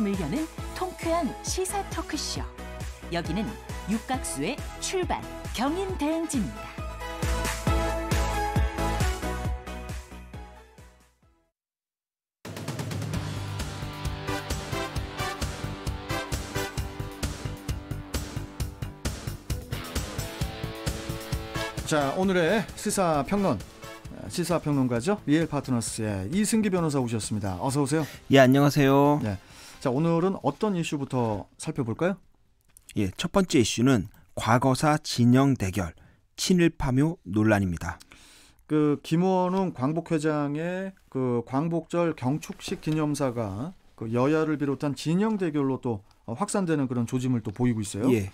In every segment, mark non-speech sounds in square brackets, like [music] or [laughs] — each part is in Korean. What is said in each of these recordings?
아침을 여는 통쾌한 시사 토크쇼. 여기는 육각수의 출발 경인 대행진입니다. 자 오늘의 시사 평론 시사평론가죠. 리엘 파트너스의 이승기 변호사 오셨습니다. 어서 오세요. 예, 안녕하세요. 네. 자, 오늘은 어떤 이슈부터 살펴볼까요? 예, 첫 번째 이슈는 과거사 진영 대결 친일파묘 논란입니다. 그 김원웅 광복 회장의 그 광복절 경축식 기념사가 그 여야를 비롯한 진영 대결로 또 확산되는 그런 조짐을 또 보이고 있어요. 예.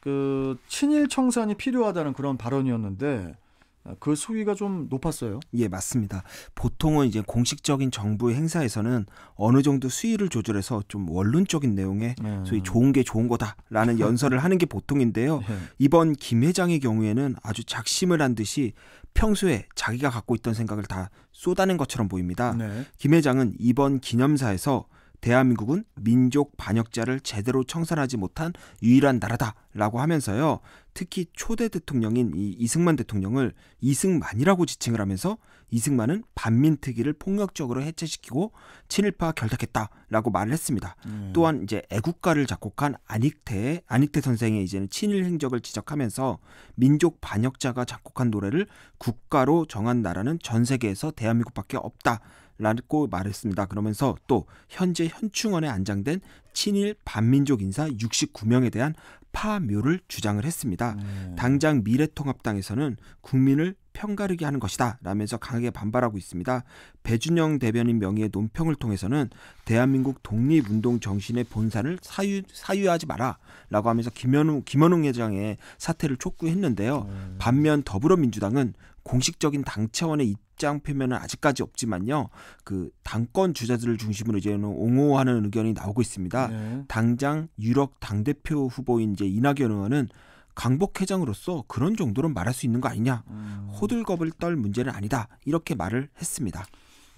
그 친일 청산이 필요하다는 그런 발언이었는데 아, 그 수위가 좀 높았어요. 예, 맞습니다. 보통은 이제 공식적인 정부의 행사에서는 어느 정도 수위를 조절해서 좀 원론적인 내용에 네. 소위 좋은 게 좋은 거다라는 [laughs] 연설을 하는 게 보통인데요. 네. 이번 김 회장의 경우에는 아주 작심을 한 듯이 평소에 자기가 갖고 있던 생각을 다 쏟아낸 것처럼 보입니다. 네. 김 회장은 이번 기념사에서 대한민국은 민족 반역자를 제대로 청산하지 못한 유일한 나라다라고 하면서요. 특히 초대 대통령인 이 이승만 대통령을 이승만이라고 지칭을 하면서 이승만은 반민특위를 폭력적으로 해체시키고 친일파 결탁했다라고 말을 했습니다. 음. 또한 이제 애국가를 작곡한 안익태 안익태 선생의 이제는 친일 행적을 지적하면서 민족 반역자가 작곡한 노래를 국가로 정한 나라는 전 세계에서 대한민국밖에 없다. 라고 말했습니다. 그러면서 또 현재 현충원에 안장된 친일 반민족 인사 69명에 대한 파묘를 주장을 했습니다. 음. 당장 미래통합당에서는 국민을 편가르게 하는 것이다 라면서 강하게 반발하고 있습니다. 배준영 대변인 명의의 논평을 통해서는 대한민국 독립운동 정신의 본산을 사유, 사유하지 마라 라고 하면서 김현웅, 김현웅 회장의 사태를 촉구했는데요. 음. 반면 더불어민주당은 공식적인 당 차원의 확장 표면은 아직까지 없지만요. 그 당권 주자들을 중심으로 이제는 옹호하는 의견이 나오고 있습니다. 네. 당장 유력 당 대표 후보인 이제 이낙연 의원은 강복 회장으로서 그런 정도는 말할 수 있는 거 아니냐. 음. 호들갑을 떨 문제는 아니다. 이렇게 말을 했습니다.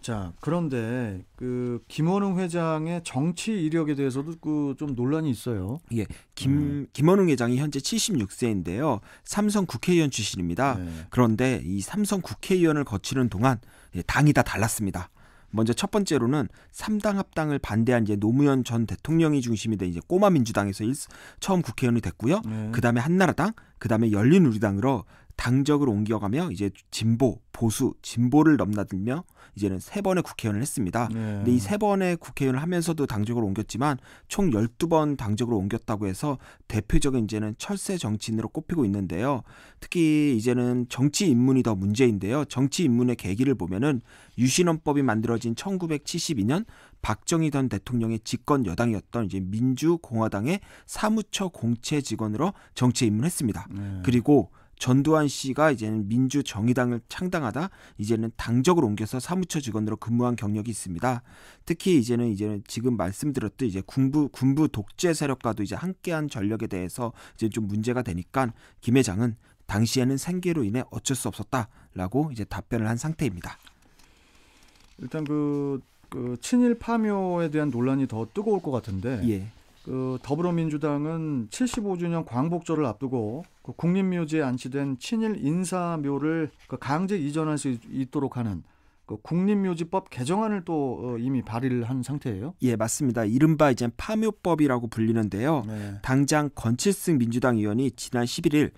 자, 그런데 그 김원웅 회장의 정치 이력에 대해서도 그 좀 논란이 있어요. 예. 김 네. 김원웅 회장이 현재 76세인데요. 삼성 국회의원 출신입니다. 네. 그런데 이 삼성 국회의원을 거치는 동안 예, 당이 다 달랐습니다. 먼저 첫 번째로는 삼당 합당을 반대한 이제 노무현 전 대통령이 중심이 된 이제 꼬마 민주당에서 일, 처음 국회의원이 됐고요. 네. 그다음에 한나라당, 그다음에 열린우리당으로 당적을 옮겨가며 이제 진보, 보수, 진보를 넘나들며 이제는 세 번의 국회의원을 했습니다. 네. 근데 이 세 번의 국회의원을 하면서도 당적을 옮겼지만 총 열두 번 당적을 옮겼다고 해서 대표적인 이제는 철새 정치인으로 꼽히고 있는데요. 특히 이제는 정치 입문이 더 문제인데요. 정치 입문의 계기를 보면은 유신헌법이 만들어진 1972년 박정희 전 대통령의 집권 여당이었던 이제 민주공화당의 사무처 공채 직원으로 정치 입문했습니다. 네. 그리고 전두환 씨가 이제는 민주정의당을 창당하다 이제는 당적을 옮겨서 사무처 직원으로 근무한 경력이 있습니다. 특히 이제는 이제는 지금 말씀드렸듯 이제 군부 군부 독재 세력과도 이제 함께한 전력에 대해서 이제 좀 문제가 되니까 김 회장은 당시에는 생계로 인해 어쩔 수 없었다라고 이제 답변을 한 상태입니다. 일단 그, 그 친일 파묘에 대한 논란이 더 뜨거울 것 같은데 예. 그 더불어민주당은 75주년 광복절을 앞두고 그 국립묘지에 안치된 친일 인사묘를 그 강제 이전할 수 있도록 하는 그 국립묘지법 개정안을 또 어, 이미 발의를 한 상태예요. 예, 맞습니다. 이른바 이제 파묘법이라고 불리는데요. 네. 당장 건칠승 민주당 의원이 지난 11일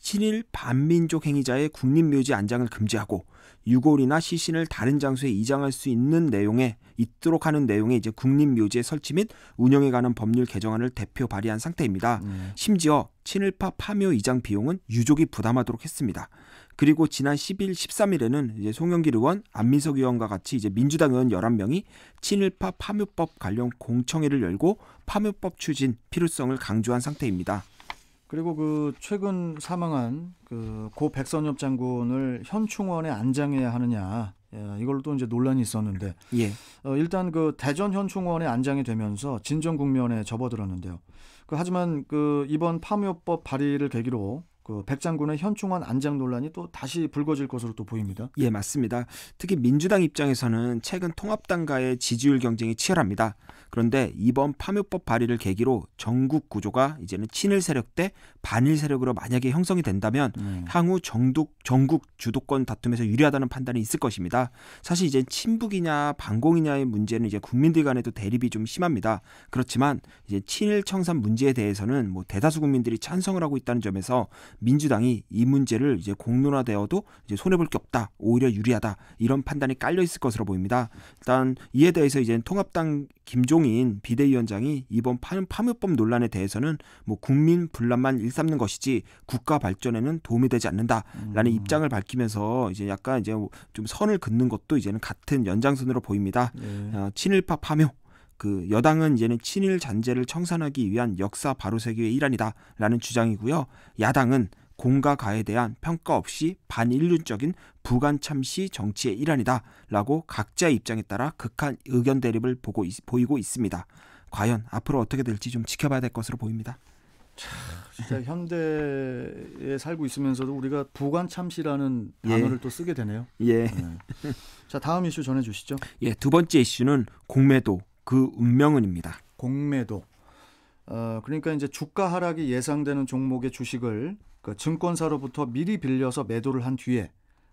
친일 반민족 행위자의 국립묘지 안장을 금지하고 유골이나 시신을 다른 장소에 이장할 수 있는 내용에 있도록 하는 내용의 이제 국립묘지의 설치 및 운영에 관한 법률 개정안을 대표 발의한 상태입니다. 음. 심지어 친일파 파묘 이장 비용은 유족이 부담하도록 했습니다. 그리고 지난 10일 13일에는 이제 송영길 의원, 안민석 의원과 같이 이제 민주당 의원 11명이 친일파 파묘법 관련 공청회를 열고 파묘법 추진 필요성을 강조한 상태입니다. 그리고 그 최근 사망한 그 고 백선엽 장군을 현충원에 안장해야 하느냐 예, 이걸로 또 이제 논란이 있었는데 예. 어, 일단 그 대전 현충원에 안장이 되면서 진정 국면에 접어들었는데요. 그 하지만 그 이번 파묘법 발의를 계기로 그 백장군의 현충원 안장 논란이 또 다시 불거질 것으로 또 보입니다. 예, 맞습니다. 특히 민주당 입장에서는 최근 통합당과의 지지율 경쟁이 치열합니다. 그런데 이번 파묘법 발의를 계기로 전국 구조가 이제는 친일 세력 대 반일 세력으로 만약에 형성이 된다면 음. 향후 정국 정국 주도권 다툼에서 유리하다는 판단이 있을 것입니다. 사실 이제 친북이냐 반공이냐의 문제는 이제 국민들 간에도 대립이 좀 심합니다. 그렇지만 이제 친일 청산 문제에 대해서는 뭐 대다수 국민들이 찬성을 하고 있다는 점에서 민주당이 이 문제를 이제 공론화되어도 이제 손해 볼 게 없다, 오히려 유리하다 이런 판단이 깔려 있을 것으로 보입니다. 일단 이에 대해서 이제 통합당 김종 공인 비대위원장이 이번 파묘법 논란에 대해서는 뭐 국민 분란만 일삼는 것이지 국가 발전에는 도움이 되지 않는다라는 음. 입장을 밝히면서 이제 약간 이제 좀 선을 긋는 것도 이제는 같은 연장선으로 보입니다. 네. 어, 친일파 파묘 그 여당은 이제는 친일 잔재를 청산하기 위한 역사 바로세기의 일환이다라는 주장이고요. 야당은 공과 가에 대한 평가 없이 반인륜적인 부관참시 정치의 일환이다 라고 각자의 입장에 따라 극한 의견 대립을 보고 있, 보이고 있습니다. 과연 앞으로 어떻게 될지 좀 지켜봐야 될 것으로 보입니다. 참, 진짜 현대에 살고 있으면서도 우리가 부관참시라는 예. 단어를 또 쓰게 되네요. 예. 네. 자 다음 이슈 전해주시죠. 예, 두 번째 이슈는 공매도 그 운명은입니다. 공매도 어, 그러니까 이제 주가 하락이 예상되는 종목의 주식을 그 증권사로부터 미리 빌려서 매도를 한 뒤에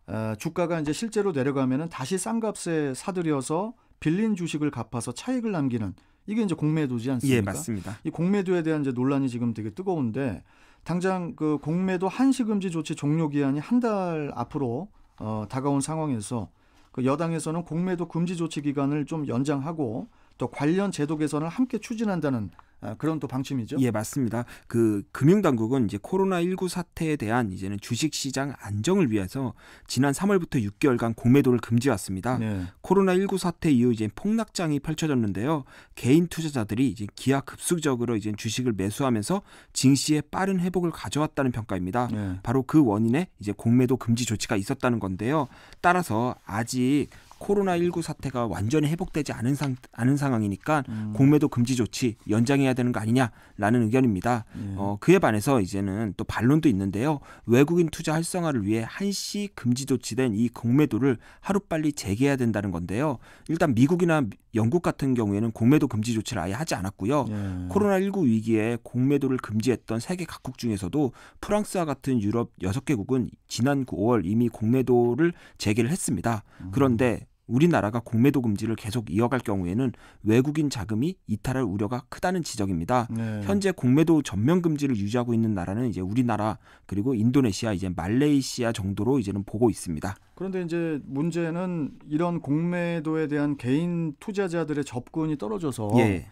어, 주가가 이제 실제로 내려가면은 다시 싼 값에 사들여서 빌린 주식을 갚아서 차익을 남기는 이게 이제 공매도지 예, 않습니까? 예, 맞습니다. 이 공매도에 대한 이제 논란이 지금 되게 뜨거운데 당장 그 공매도 한시금지 조치 종료 기한이 한 달 앞으로 어, 다가온 상황에서 그 여당에서는 공매도 금지 조치 기간을 좀 연장하고 또 관련 제도 개선을 함께 추진한다는 아, 그런 또 방침이죠. 예, 맞습니다. 그 금융당국은 이제 코로나19 사태에 대한 이제는 주식시장 안정을 위해서 지난 3월부터 6개월간 공매도를 금지했습니다. 네. 코로나19 사태 이후 이제 폭락장이 펼쳐졌는데요. 개인 투자자들이 이제 기하급수적으로 이제 주식을 매수하면서 증시의 빠른 회복을 가져왔다는 평가입니다. 네. 바로 그 원인에 이제 공매도 금지 조치가 있었다는 건데요. 따라서 아직 코로나19 사태가 완전히 회복되지 않은, 상, 않은 상황이니까 음. 공매도 금지 조치 연장해야 되는 거 아니냐라는 의견입니다. 예. 어, 그에 반해서 이제는 또 반론도 있는데요. 외국인 투자 활성화를 위해 한시 금지 조치된 이 공매도를 하루빨리 재개해야 된다는 건데요. 일단 미국이나 영국 같은 경우에는 공매도 금지 조치를 아예 하지 않았고요. 예. 코로나19 위기에 공매도를 금지했던 세계 각국 중에서도 프랑스와 같은 유럽 여섯 개국은 지난 9월 이미 공매도를 재개를 했습니다. 음. 그런데 우리나라가 공매도 금지를 계속 이어갈 경우에는 외국인 자금이 이탈할 우려가 크다는 지적입니다. 네. 현재 공매도 전면 금지를 유지하고 있는 나라는 이제 우리나라 그리고 인도네시아 이제 말레이시아 정도로 이제는 보고 있습니다. 그런데 이제 문제는 이런 공매도에 대한 개인 투자자들의 접근이 떨어져서 예.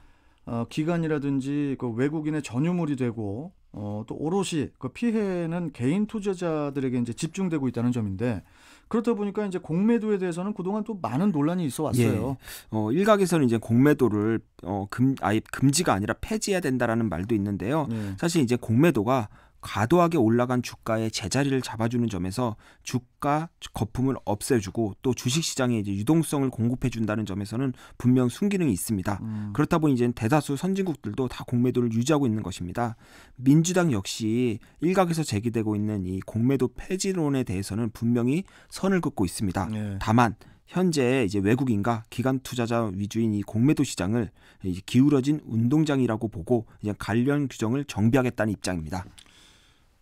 어, 기관이라든지 그 외국인의 전유물이 되고 어, 또 오롯이 그 피해는 개인 투자자들에게 이제 집중되고 있다는 점인데 그렇다 보니까 이제 공매도에 대해서는 그동안 또 많은 논란이 있어 왔어요. 예. 어, 일각에서는 이제 공매도를 어, 금, 아예 금지가 아니라 폐지해야 된다라는 말도 있는데요. 예. 사실 이제 공매도가 과도하게 올라간 주가의 제자리를 잡아주는 점에서 주가 거품을 없애주고 또 주식시장에 이제 유동성을 공급해준다는 점에서는 분명 순기능이 있습니다. 음. 그렇다 보니 이제 대다수 선진국들도 다 공매도를 유지하고 있는 것입니다. 민주당 역시 일각에서 제기되고 있는 이 공매도 폐지론에 대해서는 분명히 선을 긋고 있습니다. 네. 다만 현재 이제 외국인과 기관 투자자 위주인 이 공매도 시장을 기울어진 운동장이라고 보고 이제 관련 규정을 정비하겠다는 입장입니다.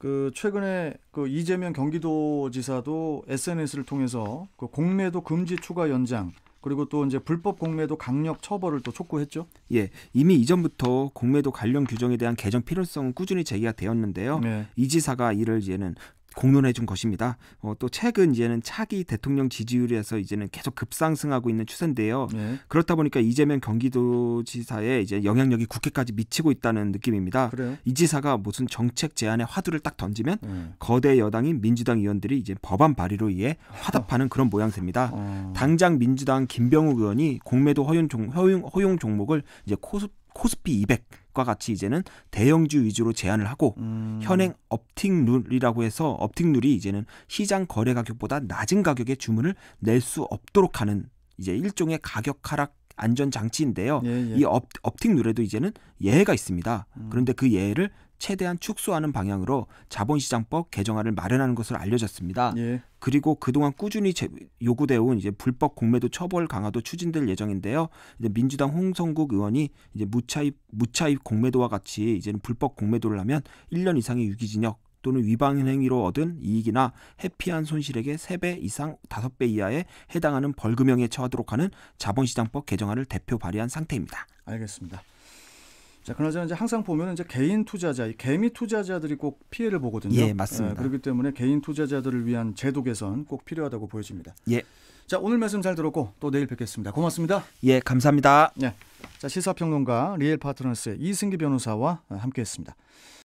그 최근에 그 이재명 경기도지사도 SNS를 통해서 그 공매도 금지 추가 연장 그리고 또 이제 불법 공매도 강력 처벌을 또 촉구했죠. 예, 이미 이전부터 공매도 관련 규정에 대한 개정 필요성은 꾸준히 제기가 되었는데요. 네. 이 지사가 이를 이제는 공론해 준 것입니다. 어, 또 최근 이제는 차기 대통령 지지율에서 이제는 계속 급상승하고 있는 추세인데요. 네. 그렇다 보니까 이재명 경기도지사의 이제 영향력이 국회까지 미치고 있다는 느낌입니다. 그래요? 이 지사가 무슨 정책 제안에 화두를 딱 던지면 네. 거대 여당인 민주당 의원들이 이제 법안 발의로 의해 예, 화답하는 그런 모양새입니다. 어. 당장 민주당 김병욱 의원이 공매도 허용, 종, 허용, 허용 종목을 이제 코스 코스피 200과 같이 이제는 대형주 위주로 제한을 하고 음. 현행 업팅 룰이라고 해서 업팅 룰이 이제는 시장 거래 가격보다 낮은 가격에 주문을 낼 수 없도록 하는 이제 일종의 가격 하락 안전 장치인데요. 예, 예. 이 업, 업팅 룰에도 이제는 예외가 있습니다. 음. 그런데 그 예외를 최대한 축소하는 방향으로 자본시장법 개정안을 마련하는 것으로 알려졌습니다. 예. 그리고 그동안 꾸준히 요구되어 온 이제 불법 공매도 처벌 강화도 추진될 예정인데요. 이제 민주당 홍성국 의원이 이제 무차입 무차입 공매도와 같이 이제는 불법 공매도를 하면 1년 이상의 유기징역 또는 위반 행위로 얻은 이익이나 해피한 손실액의 3배 이상 5배 이하에 해당하는 벌금형에 처하도록 하는 자본시장법 개정안을 대표 발의한 상태입니다. 알겠습니다. 자, 그나저나 이제 항상 보면 이제 개인 투자자, 개미 투자자들이 꼭 피해를 보거든요. 예, 맞습니다. 예, 그렇기 때문에 개인 투자자들을 위한 제도 개선 꼭 필요하다고 보여집니다. 예. 자, 오늘 말씀 잘 들었고 또 내일 뵙겠습니다. 고맙습니다. 예, 감사합니다. 예. 자, 시사평론가 리엘 파트너스 이승기 변호사와 함께했습니다.